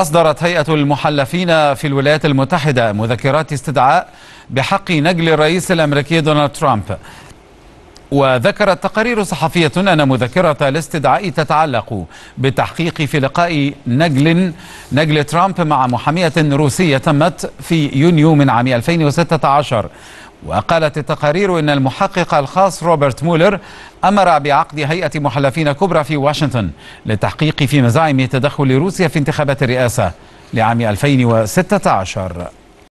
أصدرت هيئة المحلفين في الولايات المتحدة مذكرات استدعاء بحق نجل الرئيس الأمريكي دونالد ترامب وذكرت تقارير صحفية أن مذكرة الاستدعاء تتعلق بالتحقيق في لقاء نجل نجل ترامب مع محامية روسية تمت في يونيو من عام 2016 وقالت التقارير إن المحقق الخاص روبرت مولر أمر بعقد هيئة محلفين كبرى في واشنطن للتحقيق في مزاعم تدخل روسيا في انتخابات الرئاسة لعام 2016